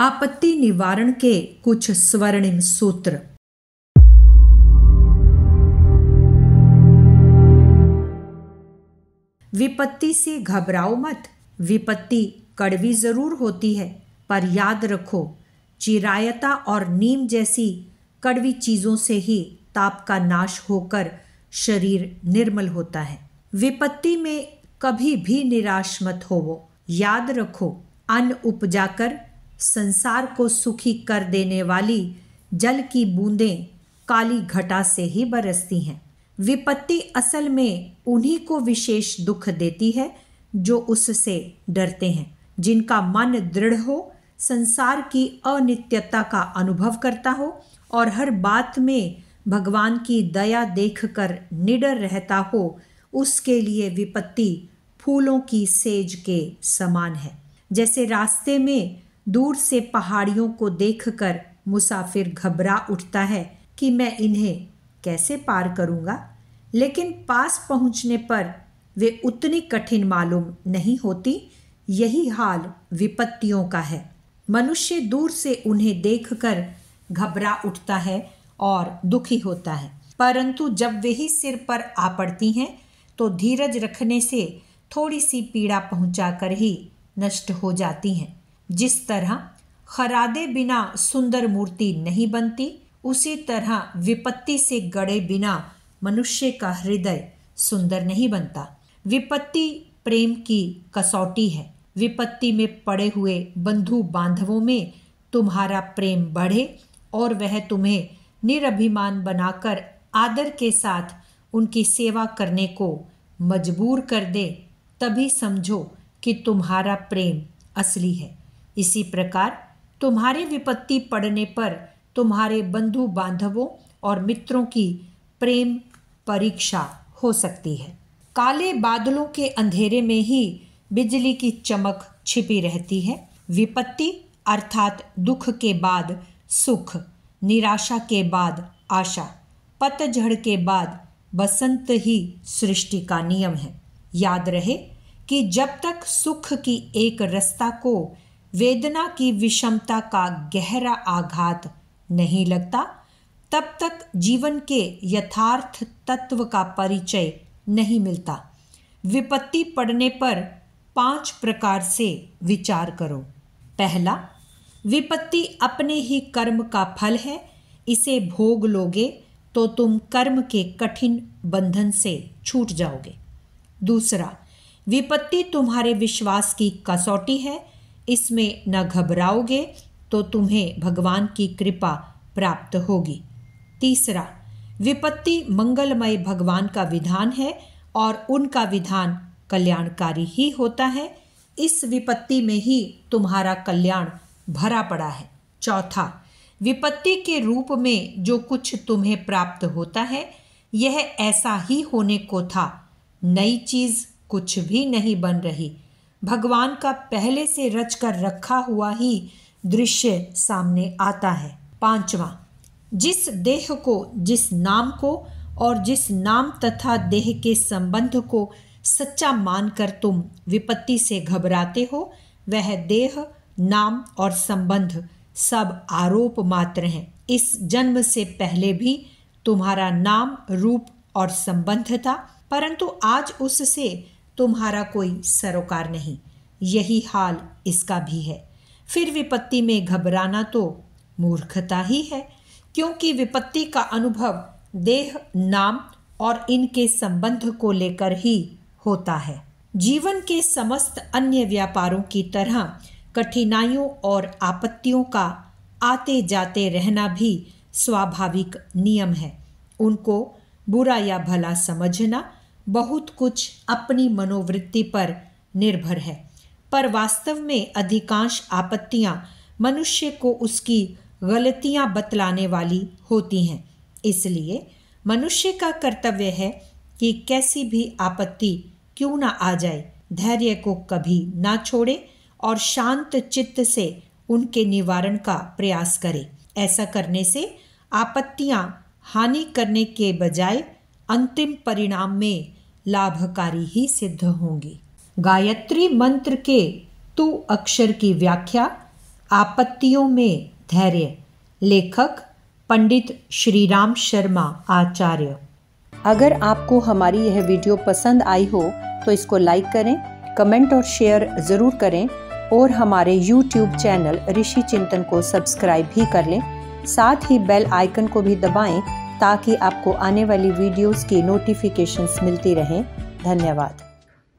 आपत्ति निवारण के कुछ स्वर्णिम सूत्र विपत्ति से घबराओ मत विपत्ति कड़वी जरूर होती है पर याद रखो चिरायता और नीम जैसी कड़वी चीज़ों से ही ताप का नाश होकर शरीर निर्मल होता है विपत्ति में कभी भी निराश मत होवो याद रखो अन्न उपजाकर संसार को सुखी कर देने वाली जल की बूंदें काली घटा से ही बरसती हैं विपत्ति असल में उन्हीं को विशेष दुख देती है जो उससे डरते हैं जिनका मन दृढ़ हो संसार की अनित्यता का अनुभव करता हो और हर बात में भगवान की दया देखकर निडर रहता हो उसके लिए विपत्ति फूलों की सेज के समान है जैसे रास्ते में दूर से पहाड़ियों को देखकर मुसाफिर घबरा उठता है कि मैं इन्हें कैसे पार करूँगा लेकिन पास पहुँचने पर वे उतनी कठिन मालूम नहीं होती यही हाल विपत्तियों का है मनुष्य दूर से उन्हें देखकर घबरा उठता है और दुखी होता है परंतु जब वे ही सिर पर आ पड़ती हैं तो धीरज रखने से थोड़ी सी पीड़ा पहुंचाकर ही नष्ट हो जाती हैं जिस तरह खरादे बिना सुंदर मूर्ति नहीं बनती उसी तरह विपत्ति से गड़े बिना मनुष्य का हृदय सुंदर नहीं बनता विपत्ति प्रेम की कसौटी है विपत्ति में पड़े हुए बंधु बांधवों में तुम्हारा प्रेम बढ़े और वह तुम्हें निरभिमान बनाकर आदर के साथ उनकी सेवा करने को मजबूर कर दे तभी समझो कि तुम्हारा प्रेम असली है इसी प्रकार तुम्हारे विपत्ति पड़ने पर तुम्हारे बंधु बांधवों और मित्रों की प्रेम परीक्षा हो सकती है काले बादलों के अंधेरे में ही बिजली की चमक छिपी रहती है विपत्ति अर्थात दुख के बाद सुख निराशा के बाद आशा पतझड़ के बाद बसंत ही सृष्टि का नियम है याद रहे कि जब तक सुख की एक रस्ता को वेदना की विषमता का गहरा आघात नहीं लगता तब तक जीवन के यथार्थ तत्व का परिचय नहीं मिलता विपत्ति पड़ने पर पांच प्रकार से विचार करो पहला विपत्ति अपने ही कर्म का फल है इसे भोग लोगे तो तुम कर्म के कठिन बंधन से छूट जाओगे दूसरा विपत्ति तुम्हारे विश्वास की कसौटी है इसमें न घबराओगे तो तुम्हें भगवान की कृपा प्राप्त होगी तीसरा विपत्ति मंगलमय भगवान का विधान है और उनका विधान कल्याणकारी ही होता है इस विपत्ति में ही तुम्हारा कल्याण भरा पड़ा है चौथा विपत्ति के रूप में जो कुछ तुम्हें प्राप्त होता है यह ऐसा ही होने को था नई चीज़ कुछ भी नहीं बन रही भगवान का पहले से रच कर रखा हुआ ही दृश्य सामने आता है पांचवा जिस देह को जिस नाम को और जिस नाम तथा देह के संबंध को सच्चा मानकर तुम विपत्ति से घबराते हो वह देह नाम और संबंध सब आरोप मात्र हैं इस जन्म से पहले भी तुम्हारा नाम रूप और संबंध था परंतु आज उससे तुम्हारा कोई सरोकार नहीं यही हाल इसका भी है फिर विपत्ति में घबराना तो मूर्खता ही है क्योंकि विपत्ति का अनुभव देह नाम और इनके संबंध को लेकर ही होता है जीवन के समस्त अन्य व्यापारों की तरह कठिनाइयों और आपत्तियों का आते जाते रहना भी स्वाभाविक नियम है उनको बुरा या भला समझना बहुत कुछ अपनी मनोवृत्ति पर निर्भर है पर वास्तव में अधिकांश आपत्तियाँ मनुष्य को उसकी गलतियाँ बतलाने वाली होती हैं इसलिए मनुष्य का कर्तव्य है कि कैसी भी आपत्ति क्यों ना आ जाए धैर्य को कभी ना छोड़े और शांत चित्त से उनके निवारण का प्रयास करे ऐसा करने से आपत्तियाँ हानि करने के बजाय अंतिम परिणाम में लाभकारी ही सिद्ध होंगी गायत्री मंत्र के तु अक्षर की व्याख्या आपत्तियों में धैर्य लेखक पंडित श्रीराम शर्मा आचार्य अगर आपको हमारी यह वीडियो पसंद आई हो तो इसको लाइक करें कमेंट और शेयर ज़रूर करें और हमारे YouTube चैनल ऋषि चिंतन को सब्सक्राइब भी कर लें साथ ही बेल आइकन को भी दबाएं ताकि आपको आने वाली वीडियोस की नोटिफिकेशंस मिलती रहें धन्यवाद